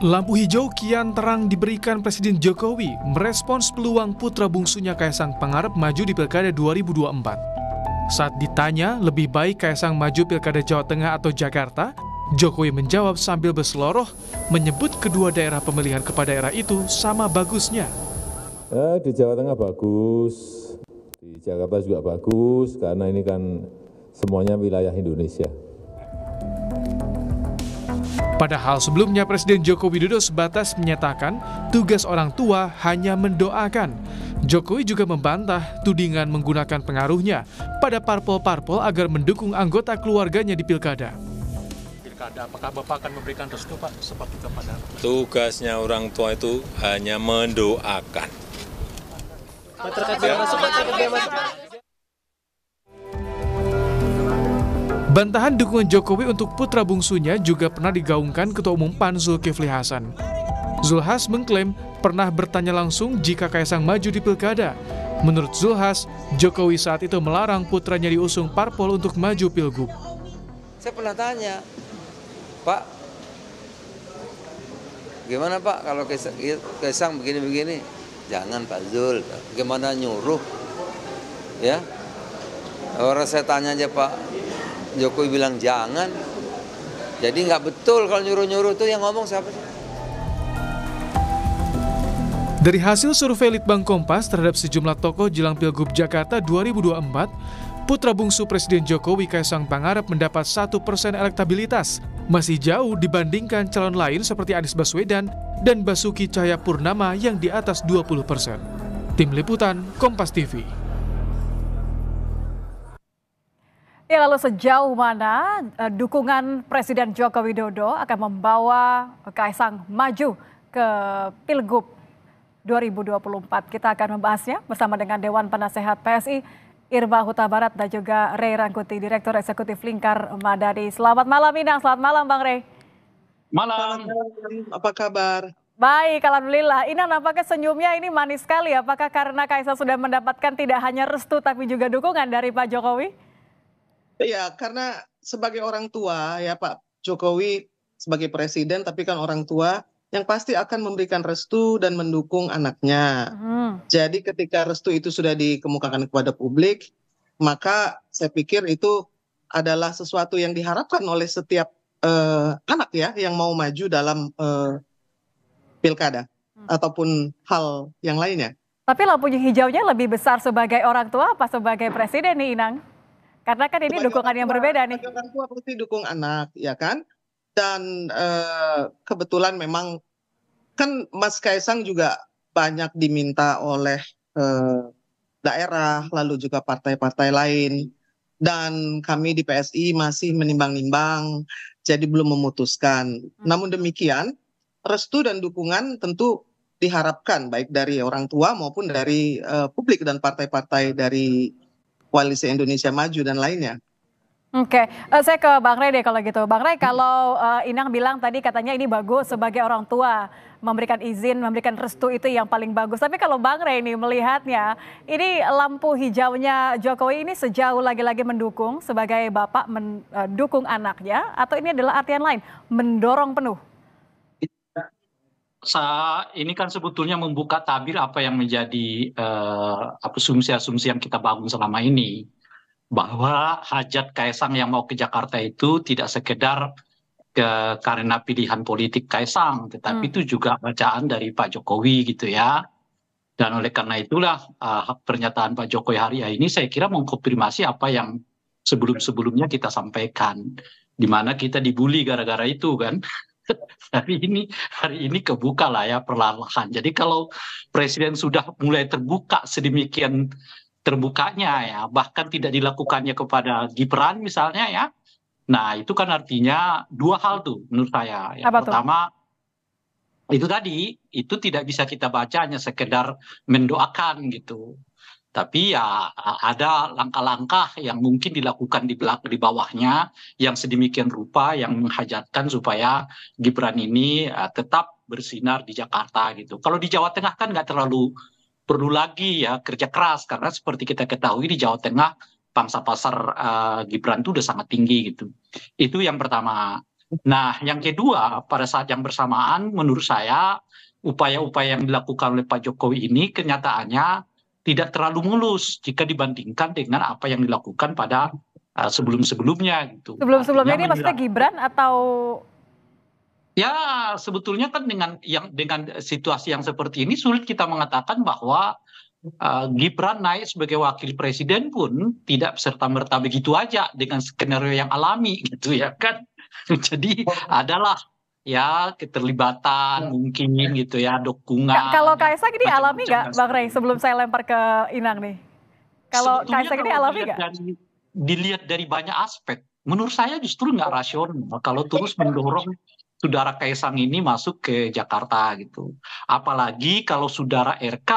Lampu hijau kian terang diberikan Presiden Jokowi merespons peluang putra bungsunya Kaisang Pangarep maju di Pilkada 2024. Saat ditanya lebih baik Kaisang maju Pilkada Jawa Tengah atau Jakarta, Jokowi menjawab sambil berseloroh, menyebut kedua daerah pemilihan kepada daerah itu sama bagusnya. Eh, di Jawa Tengah bagus, di Jakarta juga bagus, karena ini kan semuanya wilayah Indonesia. Padahal sebelumnya Presiden Joko Widodo sebatas menyatakan tugas orang tua hanya mendoakan. Jokowi juga membantah tudingan menggunakan pengaruhnya pada parpol-parpol agar mendukung anggota keluarganya di pilkada. Pilkada, apakah Bapak akan memberikan restu Pak seperti kepada? Tugasnya orang tua itu hanya mendoakan. terkait Bantahan dukungan Jokowi untuk putra bungsunya juga pernah digaungkan Ketua Umum PAN Zulkifli Hasan. Zulhas mengklaim pernah bertanya langsung jika Kaisang maju di pilkada. Menurut Zulhas, Jokowi saat itu melarang putranya diusung parpol untuk maju pilgub. Saya pernah tanya, Pak, gimana Pak kalau Kaisang, iya, Kaisang begini-begini? Jangan Pak Zul, gimana nyuruh? Ya, Orang saya tanya aja Pak Jokowi bilang jangan. Jadi nggak betul kalau nyuruh-nyuruh tuh yang ngomong siapa sih? Dari hasil survei Litbang Kompas terhadap sejumlah tokoh jelang Pilgub Jakarta 2024, putra bungsu Presiden Jokowi Kaisang Pangarep mendapat satu persen elektabilitas, masih jauh dibandingkan calon lain seperti Anies Baswedan dan Basuki Cahayapurnama yang di atas 20 persen. Tim Liputan, Kompas TV. Ya, lalu sejauh mana eh, dukungan Presiden Joko Widodo akan membawa Kaisang maju ke Pilgub 2024? Kita akan membahasnya bersama dengan Dewan Penasehat PSI Irma Huta Barat dan juga Ray Rangkuti, Direktur Eksekutif Lingkar Madani. Selamat malam Minang, selamat malam Bang Ray. Malam. Apa kabar? Baik, alhamdulillah. Ina nampaknya senyumnya ini manis sekali. Apakah karena Kaisang sudah mendapatkan tidak hanya restu tapi juga dukungan dari Pak Jokowi? Iya, karena sebagai orang tua ya Pak Jokowi sebagai presiden tapi kan orang tua yang pasti akan memberikan restu dan mendukung anaknya. Hmm. Jadi ketika restu itu sudah dikemukakan kepada publik, maka saya pikir itu adalah sesuatu yang diharapkan oleh setiap uh, anak ya yang mau maju dalam uh, pilkada hmm. ataupun hal yang lainnya. Tapi lampu hijaunya lebih besar sebagai orang tua apa sebagai presiden nih Inang? Karena kan ini dukungan yang berbeda nih. Orang tua pasti dukung anak, ya kan? Dan eh, kebetulan memang kan Mas Kaisang juga banyak diminta oleh eh, daerah, lalu juga partai-partai lain. Dan kami di PSI masih menimbang-nimbang, jadi belum memutuskan. Hmm. Namun demikian, restu dan dukungan tentu diharapkan baik dari orang tua maupun dari uh, publik dan partai-partai dari koalisi Indonesia Maju dan lainnya. Oke, okay. uh, eh, saya ke Bang Ray deh kalau gitu. Bang Ray, kalau uh, Inang bilang tadi katanya ini bagus sebagai orang tua memberikan izin, memberikan restu itu yang paling bagus. Tapi kalau Bang Ray ini melihatnya, ini lampu hijaunya Jokowi ini sejauh lagi-lagi mendukung sebagai bapak mendukung eh, anaknya, atau ini adalah artian lain mendorong penuh? ini kan sebetulnya membuka tabir apa yang menjadi eh, asumsi-asumsi yang kita bangun selama ini bahwa hajat Kaisang yang mau ke Jakarta itu tidak sekedar ke, karena pilihan politik Kaisang, tetapi hmm. itu juga bacaan dari Pak Jokowi gitu ya. Dan oleh karena itulah uh, pernyataan Pak Jokowi hari ini saya kira mengkonfirmasi apa yang sebelum-sebelumnya kita sampaikan, di mana kita dibully gara-gara itu kan. hari ini hari ini kebuka lah ya perlahan-lahan. Jadi kalau presiden sudah mulai terbuka sedemikian terbukanya ya, bahkan tidak dilakukannya kepada Gibran misalnya ya. Nah, itu kan artinya dua hal tuh menurut saya. ya. Apa pertama itu tadi itu tidak bisa kita baca hanya sekedar mendoakan gitu tapi ya ada langkah-langkah yang mungkin dilakukan di belak di bawahnya yang sedemikian rupa yang menghajatkan supaya Gibran ini uh, tetap bersinar di Jakarta gitu. Kalau di Jawa Tengah kan nggak terlalu perlu lagi ya kerja keras karena seperti kita ketahui di Jawa Tengah pangsa pasar uh, Gibran itu udah sangat tinggi gitu. Itu yang pertama. Nah, yang kedua pada saat yang bersamaan menurut saya upaya-upaya yang dilakukan oleh Pak Jokowi ini kenyataannya tidak terlalu mulus jika dibandingkan dengan apa yang dilakukan pada uh, sebelum-sebelumnya gitu. Sebelum-sebelumnya ini maksudnya Gibran atau Ya, sebetulnya kan dengan yang dengan situasi yang seperti ini sulit kita mengatakan bahwa uh, Gibran naik sebagai wakil presiden pun tidak serta merta begitu aja dengan skenario yang alami gitu ya kan. Jadi oh. adalah ya keterlibatan ya. mungkin gitu ya dukungan. K kalau ya, Kaisang ini alami nggak Bang Rey sebelum saya lempar ke Inang nih? Kalau Kaisang ini alami nggak? dilihat dari banyak aspek, menurut saya justru nggak rasional kalau terus mendorong saudara Kaisang ini masuk ke Jakarta gitu. Apalagi kalau saudara RK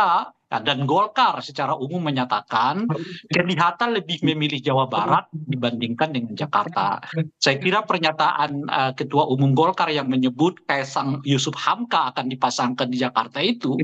ya, dan Golkar secara umum menyatakan kelihatan lebih memilih Jawa Barat dibandingkan dengan Jakarta. Saya kira pernyataan uh, Ketua Umum Golkar yang menyebut Kaisang Yusuf Hamka akan dipasangkan di Jakarta itu,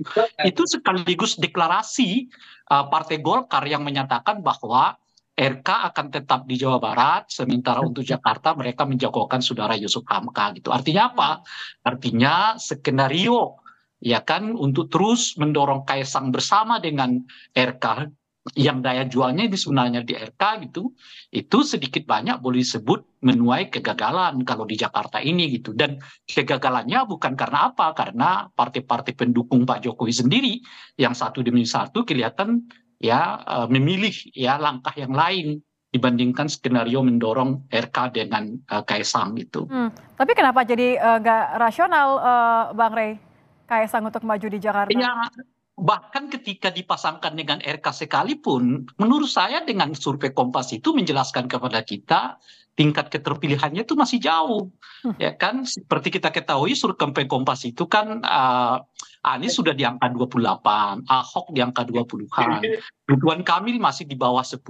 itu sekaligus deklarasi uh, Partai Golkar yang menyatakan bahwa RK akan tetap di Jawa Barat, sementara untuk Jakarta mereka menjagokan saudara Yusuf Hamka gitu. Artinya apa? Artinya skenario ya kan untuk terus mendorong Kaisang bersama dengan RK yang daya jualnya di sebenarnya di RK gitu itu sedikit banyak boleh disebut menuai kegagalan kalau di Jakarta ini gitu dan kegagalannya bukan karena apa karena partai-partai pendukung Pak Jokowi sendiri yang satu demi satu kelihatan ya eh, memilih ya langkah yang lain dibandingkan skenario mendorong RK dengan uh, Kaisang itu. Hmm. Tapi kenapa jadi eh, nggak uh, rasional uh, Bang Rey Kaisang untuk maju di Jakarta? Ya, bahkan ketika dipasangkan dengan RK sekalipun, menurut saya dengan survei Kompas itu menjelaskan kepada kita tingkat keterpilihannya itu masih jauh, hmm. ya kan? Seperti kita ketahui survei Kompas itu kan uh, Anies sudah di angka 28, Ahok di angka 20-an. Ridwan Kamil masih di bawah 10,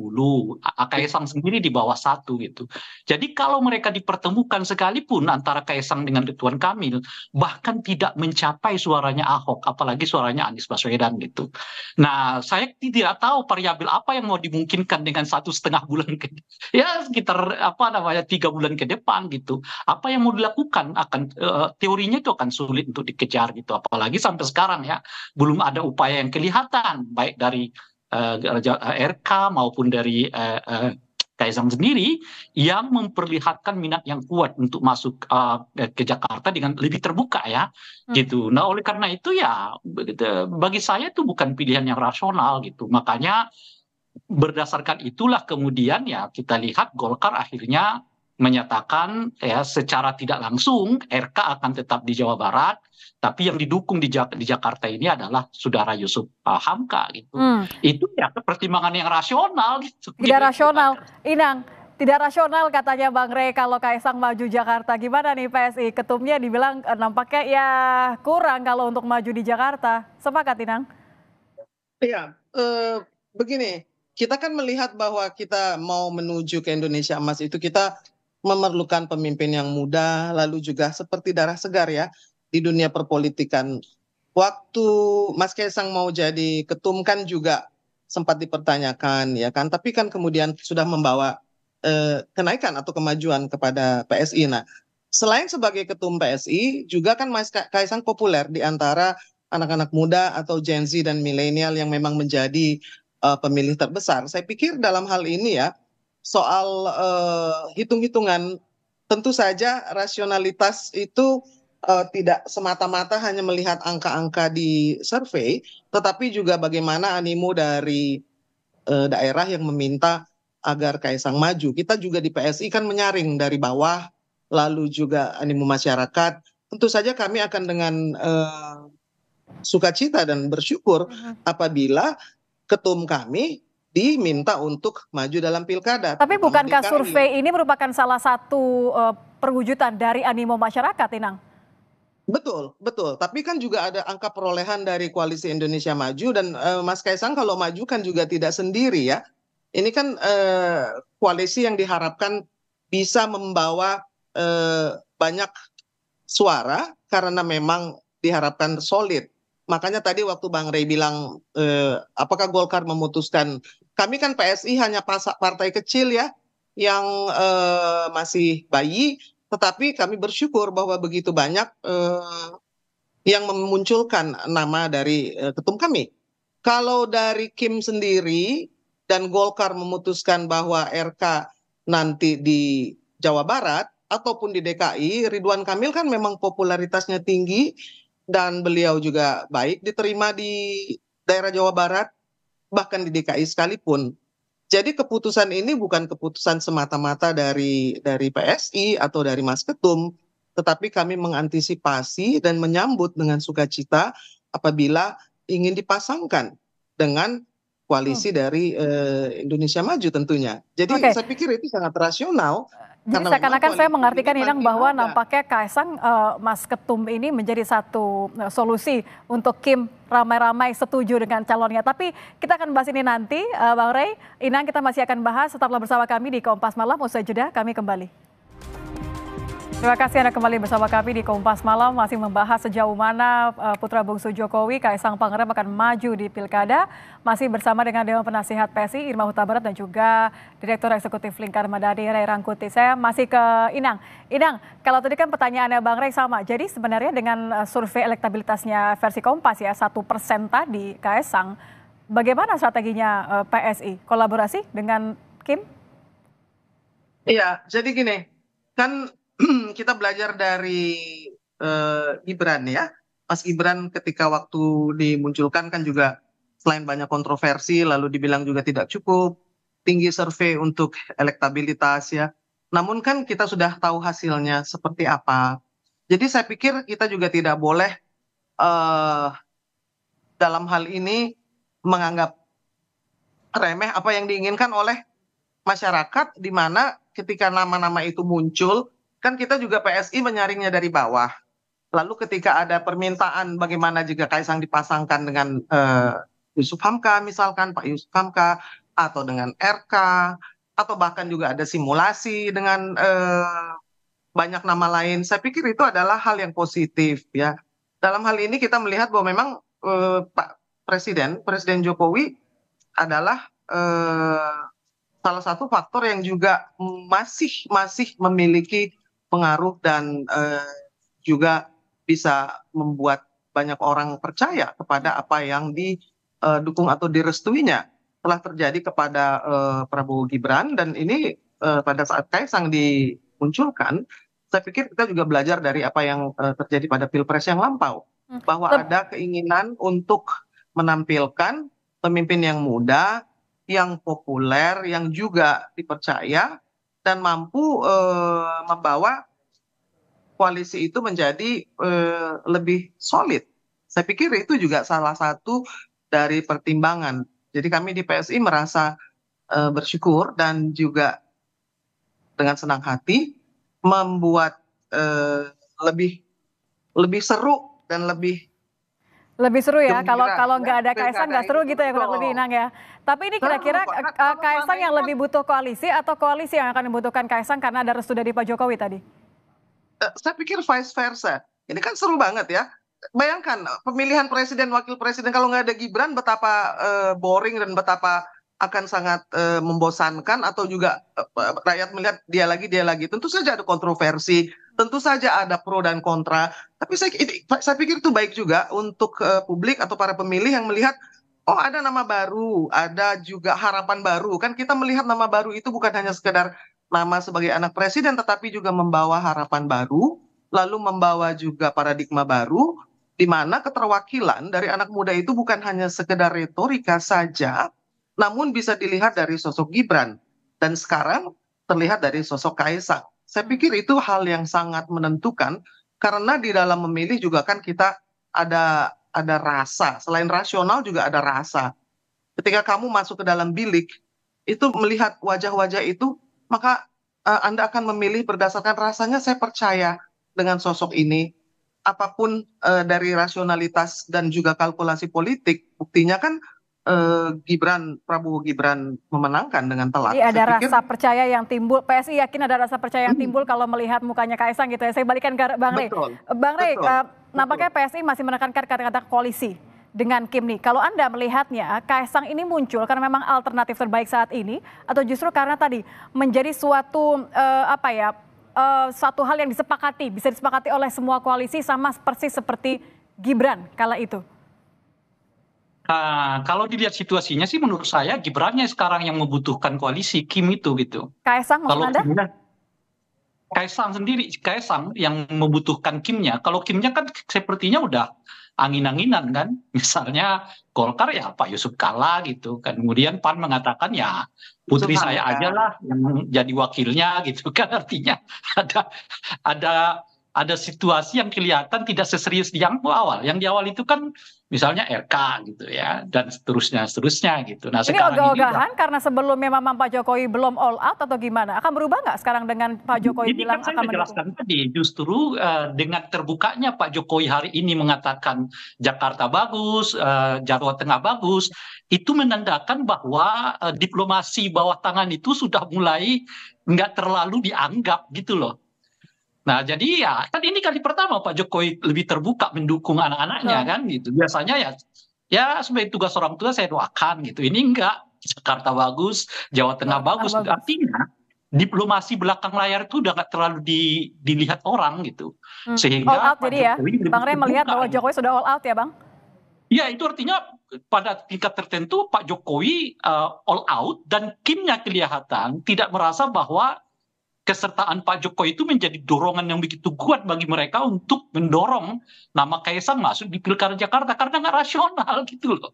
Kaisang iya. sendiri di bawah 1 gitu. Jadi kalau mereka dipertemukan sekalipun antara Kaisang dengan Ridwan Kamil, bahkan tidak mencapai suaranya Ahok, apalagi suaranya Anies Baswedan gitu. Nah, saya tidak tahu variabel apa yang mau dimungkinkan dengan satu setengah bulan ke ya sekitar apa namanya tiga bulan ke depan gitu. Apa yang mau dilakukan akan eh, teorinya itu akan sulit untuk dikejar gitu, apalagi sampai sampai sekarang ya belum ada upaya yang kelihatan baik dari uh, eh, RK eh, maupun dari uh, uh, Kaisang sendiri yang memperlihatkan minat yang kuat untuk masuk uh, ke Jakarta dengan lebih terbuka ya hmm. gitu. Nah oleh karena itu ya bagi saya itu bukan pilihan yang rasional gitu. Makanya berdasarkan itulah kemudian ya kita lihat Golkar akhirnya menyatakan ya secara tidak langsung RK akan tetap di Jawa Barat tapi yang didukung di, Jak di Jakarta ini adalah saudara Yusuf uh, Hamka gitu. Hmm. Itu ya pertimbangan yang rasional gitu. Tidak gitu. rasional. Inang, tidak rasional katanya Bang Rey kalau Kaisang maju Jakarta. Gimana nih PSI? Ketumnya dibilang eh, nampaknya ya kurang kalau untuk maju di Jakarta. Sepakat Inang? Iya, eh, begini, kita kan melihat bahwa kita mau menuju ke Indonesia emas itu kita memerlukan pemimpin yang muda, lalu juga seperti darah segar ya di dunia perpolitikan. Waktu Mas Kaisang mau jadi ketum kan juga sempat dipertanyakan ya kan, tapi kan kemudian sudah membawa eh, kenaikan atau kemajuan kepada PSI. Nah, selain sebagai ketum PSI, juga kan Mas Kaisang populer di antara anak-anak muda atau Gen Z dan milenial yang memang menjadi uh, pemilih terbesar. Saya pikir dalam hal ini ya soal eh, hitung hitungan tentu saja rasionalitas itu eh, tidak semata mata hanya melihat angka angka di survei tetapi juga bagaimana animo dari eh, daerah yang meminta agar Kaisang maju. Kita juga di PSI kan menyaring dari bawah, lalu juga animo masyarakat. Tentu saja kami akan dengan uh, sukacita dan bersyukur apabila ketum kami Minta untuk maju dalam pilkada. Tapi bukankah survei ini merupakan salah satu uh, perwujudan dari animo masyarakat, Inang? Betul, betul. Tapi kan juga ada angka perolehan dari koalisi Indonesia Maju dan uh, Mas Kaisang kalau maju kan juga tidak sendiri ya. Ini kan uh, koalisi yang diharapkan bisa membawa uh, banyak suara karena memang diharapkan solid Makanya tadi waktu Bang Rey bilang eh, apakah Golkar memutuskan kami kan PSI hanya partai kecil ya yang eh, masih bayi tetapi kami bersyukur bahwa begitu banyak eh, yang memunculkan nama dari eh, ketum kami. Kalau dari Kim sendiri dan Golkar memutuskan bahwa RK nanti di Jawa Barat ataupun di DKI, Ridwan Kamil kan memang popularitasnya tinggi, dan beliau juga baik diterima di daerah Jawa Barat bahkan di DKI sekalipun. Jadi keputusan ini bukan keputusan semata-mata dari dari PSI atau dari Mas Ketum, tetapi kami mengantisipasi dan menyambut dengan sukacita apabila ingin dipasangkan dengan koalisi hmm. dari eh, Indonesia Maju tentunya. Jadi okay. saya pikir itu sangat rasional nah, jadi seakan-akan saya mengartikan Inang bahwa ada. nampaknya Kaisang uh, Mas Ketum ini menjadi satu uh, solusi untuk Kim ramai-ramai setuju dengan calonnya. Tapi kita akan bahas ini nanti, uh, Bang Rey. Inang kita masih akan bahas, setelah bersama kami di Kompas Malam. Usai jeda, kami kembali. Terima kasih Anda kembali bersama kami di Kompas Malam masih membahas sejauh mana eh, putra bungsu Jokowi Kaisang Pangarep akan maju di Pilkada. Masih bersama dengan Dewan Penasihat PSI Irma Huta Barat dan juga Direktur Eksekutif Lingkar Madani Ray Rangkuti. Saya masih ke Inang. Inang, kalau tadi kan pertanyaannya Bang Ray sama. Jadi sebenarnya dengan eh, survei elektabilitasnya versi Kompas ya satu persen tadi Kaisang, bagaimana strateginya eh, PSI kolaborasi dengan Kim? Iya, jadi gini, kan kita belajar dari uh, Gibran ya. Mas Gibran ketika waktu dimunculkan kan juga selain banyak kontroversi lalu dibilang juga tidak cukup tinggi survei untuk elektabilitas ya. Namun kan kita sudah tahu hasilnya seperti apa. Jadi saya pikir kita juga tidak boleh uh, dalam hal ini menganggap remeh apa yang diinginkan oleh masyarakat di mana ketika nama-nama itu muncul kan kita juga PSI menyaringnya dari bawah. Lalu ketika ada permintaan bagaimana jika Kaisang dipasangkan dengan uh, Yusuf Hamka misalkan Pak Yusuf Hamka atau dengan RK atau bahkan juga ada simulasi dengan uh, banyak nama lain. Saya pikir itu adalah hal yang positif ya. Dalam hal ini kita melihat bahwa memang uh, Pak Presiden Presiden Jokowi adalah salah satu faktor yang juga masih masih memiliki pengaruh dan eh, juga bisa membuat banyak orang percaya kepada apa yang didukung eh, atau direstuinya telah terjadi kepada eh, Prabowo Gibran dan ini pada saat Kaisang dimunculkan saya pikir kita juga belajar dari apa yang terjadi pada pilpres yang lampau hmm. bahwa ada keinginan untuk menampilkan pemimpin yang muda, yang populer, yang juga dipercaya dan mampu eh, membawa koalisi itu menjadi eh, lebih solid. Saya pikir itu juga salah satu dari pertimbangan. Jadi kami di PSI merasa eh, bersyukur dan juga dengan senang hati membuat lebih lebih seru dan lebih lebih seru ya, kalau kalau nggak ada Kaisang nggak seru gitu ya kurang lebih Inang ya. Tapi ini kira-kira eh, Kaisang yang lebih butuh koalisi atau koalisi yang akan membutuhkan Kaisang karena ada restu dari Pak Jokowi tadi? Eh, saya pikir vice versa. Ini kan seru banget ya bayangkan pemilihan presiden wakil presiden kalau nggak ada Gibran betapa eh, boring dan betapa akan sangat membosankan atau juga rakyat melihat dia lagi dia lagi tentu saja ada kontroversi tentu saja ada pro dan kontra tapi saya pikir itu baik juga untuk eh, publik atau para pemilih yang melihat oh ada nama baru ada juga harapan baru kan kita melihat nama baru itu bukan hanya sekedar nama sebagai anak presiden tetapi juga membawa harapan baru lalu membawa juga paradigma baru di mana keterwakilan dari anak muda itu bukan hanya sekedar retorika saja namun bisa dilihat dari sosok Gibran dan sekarang terlihat dari sosok Kaisang saya pikir itu hal yang sangat menentukan karena di dalam memilih juga kan kita ada ada rasa selain rasional juga ada rasa ketika kamu masuk ke dalam bilik itu melihat wajah-wajah itu maka uh, anda akan memilih berdasarkan rasanya saya percaya dengan sosok ini apapun uh, dari rasionalitas dan juga kalkulasi politik buktinya kan Eh, Gibran Prabowo Gibran memenangkan dengan telak. Jadi ada pikir, rasa percaya yang timbul. PSI yakin ada rasa percaya yang hmm. timbul kalau melihat mukanya Kaisang gitu ya. Saya balikan ke Bang Rey. Bang Rey, uh, nampaknya PSI masih menekankan kata-kata koalisi dengan Kim. Nih, Kalau Anda melihatnya, Kaisang ini muncul karena memang alternatif terbaik saat ini atau justru karena tadi menjadi suatu uh, apa ya? Uh, satu hal yang disepakati, bisa disepakati oleh semua koalisi sama persis seperti Gibran kala itu. Uh, kalau dilihat situasinya sih menurut saya Gibrannya sekarang yang membutuhkan koalisi Kim itu gitu. Kaisang kalau Anda? Kaisang sendiri, Kaisang yang membutuhkan Kimnya. Kalau Kimnya kan sepertinya udah angin-anginan kan. Misalnya Golkar ya Pak Yusuf Kala gitu kan. Kemudian PAN mengatakan ya putri Yusuf saya aja lah yang jadi wakilnya gitu kan. Artinya ada ada ada situasi yang kelihatan tidak seserius di yang awal. Yang di awal itu kan misalnya RK gitu ya dan seterusnya seterusnya gitu. Nah ini ogah-ogahan karena sebelumnya memang Pak Jokowi belum all out atau gimana? Akan berubah nggak sekarang dengan Pak Jokowi ini kan bilang kan akan menjelaskan tadi justru uh, dengan terbukanya Pak Jokowi hari ini mengatakan Jakarta bagus, uh, Jawa Tengah bagus, itu menandakan bahwa uh, diplomasi bawah tangan itu sudah mulai nggak terlalu dianggap gitu loh Nah, jadi ya kan ini kali pertama Pak Jokowi lebih terbuka mendukung anak-anaknya nah. kan gitu. Biasanya ya ya sebagai tugas orang tua saya doakan gitu. Ini enggak Jakarta bagus, Jawa Tengah nah, bagus. bagus. Artinya diplomasi belakang layar itu udah nggak terlalu di, dilihat orang gitu. Hmm. Sehingga all out Pak jadi ya? Jokowi ya. Bang Rey melihat bahwa gitu. Jokowi sudah all out ya, Bang? Ya, itu artinya pada tingkat tertentu Pak Jokowi uh, all out dan Kimnya kelihatan tidak merasa bahwa kesertaan Pak Jokowi itu menjadi dorongan yang begitu kuat bagi mereka untuk mendorong nama Kaisang masuk di Pilkada Jakarta karena nggak rasional gitu loh.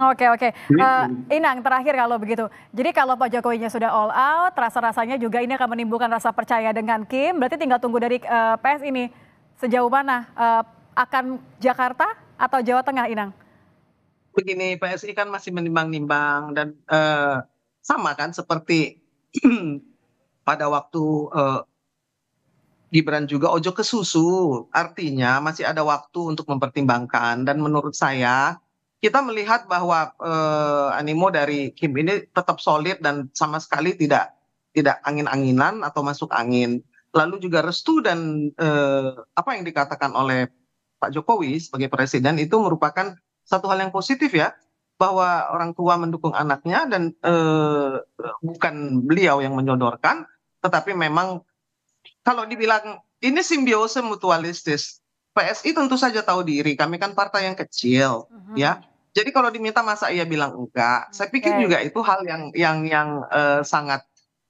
Oke oke, uh, Inang terakhir kalau begitu. Jadi kalau Pak Jokowinya sudah all out, rasa-rasanya juga ini akan menimbulkan rasa percaya dengan Kim. Berarti tinggal tunggu dari uh, eh, PS ini sejauh mana uh, akan Jakarta atau Jawa Tengah, Inang? Begini, PSI kan masih menimbang-nimbang dan uh, sama kan seperti pada waktu eh, gibran juga ojo ke susu artinya masih ada waktu untuk mempertimbangkan dan menurut saya kita melihat bahwa eh, animo dari Kim ini tetap solid dan sama sekali tidak tidak angin-anginan atau masuk angin lalu juga restu dan uh, apa yang dikatakan oleh Pak Jokowi sebagai presiden itu merupakan satu hal yang positif ya bahwa orang tua mendukung anaknya dan eh, bukan beliau yang menyodorkan tetapi memang kalau dibilang ini simbiose mutualistis PSI tentu saja tahu diri kami kan partai yang kecil uh-huh. ya jadi kalau diminta masa ia bilang enggak okay. saya pikir juga itu hal yang yang yang uh, sangat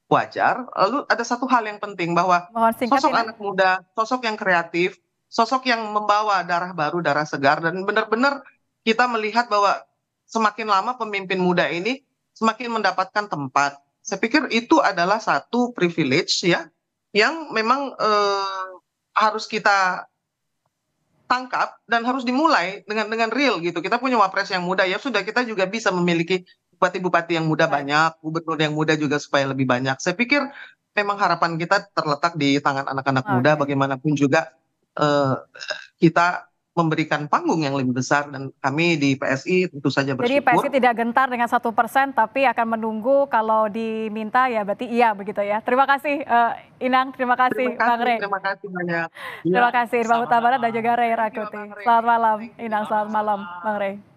wajar lalu ada satu hal yang penting bahwa sosok ini. anak muda sosok yang kreatif sosok yang membawa darah baru darah segar dan benar-benar kita melihat bahwa semakin lama pemimpin muda ini semakin mendapatkan tempat saya pikir itu adalah satu privilege ya yang memang eh, harus kita tangkap dan harus dimulai dengan dengan real gitu. Kita punya wapres yang muda ya sudah kita juga bisa memiliki bupati-bupati yang muda banyak, gubernur yang muda juga supaya lebih banyak. Saya pikir memang harapan kita terletak di tangan anak-anak muda bagaimanapun juga eh, kita memberikan panggung yang lebih besar dan kami di PSI tentu saja bersyukur. Jadi PSI tidak gentar dengan satu persen tapi akan menunggu kalau diminta ya berarti iya begitu ya. Terima kasih uh, Inang, terima kasih, Bang Rey. Terima kasih banyak. Terima kasih Irma Utabarat Barat dan juga Rey Rakuti. Selamat malam Inang, selamat malam Bang Rey.